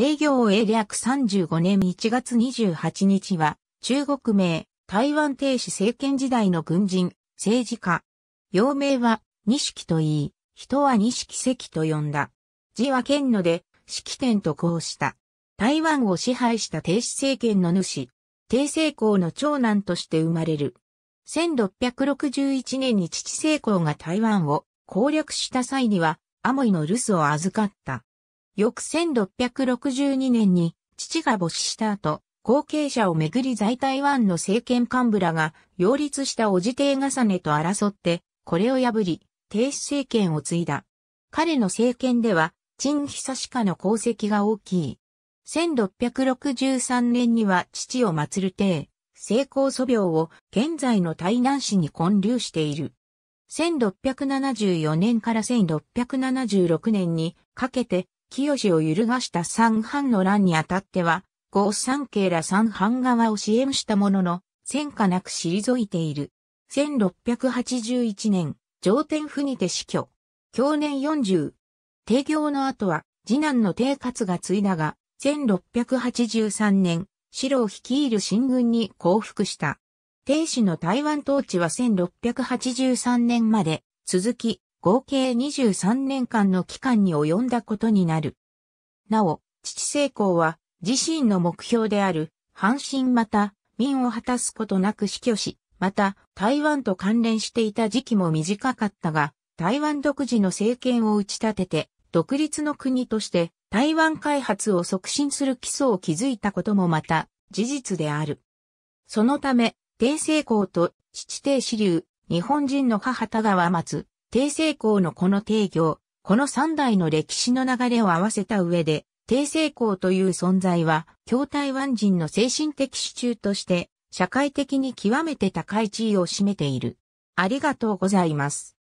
帝業英略35年1月28日は、中国名、台湾停止政権時代の軍人、政治家。陽名は、錦と言い、人は錦石と呼んだ。字は剣ので、式典とこうした。台湾を支配した停止政権の主、帝成功の長男として生まれる。1661年に父成功が台湾を攻略した際には、アモイの留守を預かった。翌1662年に父が没した後、後継者をめぐり在台湾の政権幹部らが擁立したおじ帝重ねと争って、これを破り、停止政権を継いだ。彼の政権では、陳久しかの功績が大きい。1663年には父を祀る帝、成功祖廟を現在の台南市に建立している。1674年から1676年にかけて清を揺るがした三藩の乱にあたっては、五三家ら三藩側を支援したものの、戦果なく退いている。1681年、上天府にて死去。去年40。帝行の後は、次男の帝勝が継いだが、1683年、白を率いる新軍に降伏した。帝氏の台湾統治は1683年まで続き、合計23年間の期間に及んだことになる。なお、父成功は自身の目標である、阪神また、民を果たすことなく死去し、また、台湾と関連していた時期も短かったが、台湾独自の政権を打ち立てて、独立の国として台湾開発を促進する基礎を築いたこともまた事実である。そのため、帝成功と父帝支流、日本人の母田川松、帝政功のこの定を、この三代の歴史の流れを合わせた上で、帝政功という存在は、京台湾人の精神的支柱として、社会的に極めて高い地位を占めている。ありがとうございます。